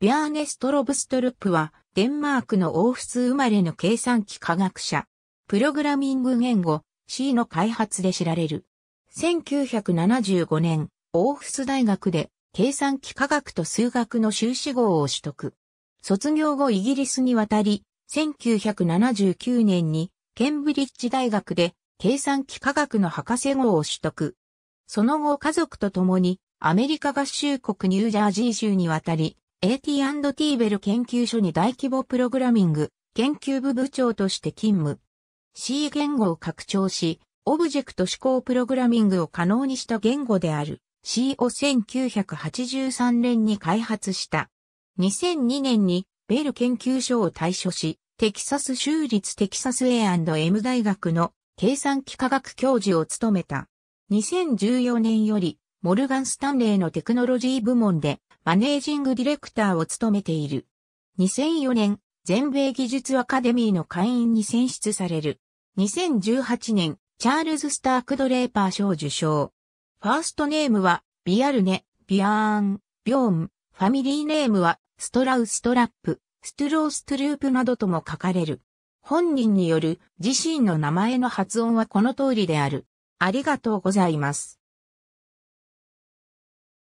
ビャーネスト・ロブストルップは、デンマークのオーフス生まれの計算機科学者。プログラミング言語 C の開発で知られる。1975年、オーフス大学で計算機科学と数学の修士号を取得。卒業後イギリスに渡り、1979年にケンブリッジ大学で計算機科学の博士号を取得。その後家族と共にアメリカ合衆国ニュージャージー州に渡り、AT&T ベル研究所に大規模プログラミング研究部部長として勤務。C 言語を拡張し、オブジェクト指向プログラミングを可能にした言語である C を1983年に開発した。2002年にベル研究所を退所し、テキサス州立テキサス A&M 大学の計算機科学教授を務めた。2014年よりモルガン・スタンレーのテクノロジー部門でマネージングディレクターを務めている。2004年、全米技術アカデミーの会員に選出される。2018年、チャールズ・スターク・ドレーパー賞受賞。ファーストネームは、ビアルネ、ビアーン、ビョーン、ファミリーネームは、ストラウストラップ、ストゥローストループなどとも書かれる。本人による自身の名前の発音はこの通りである。ありがとうございます。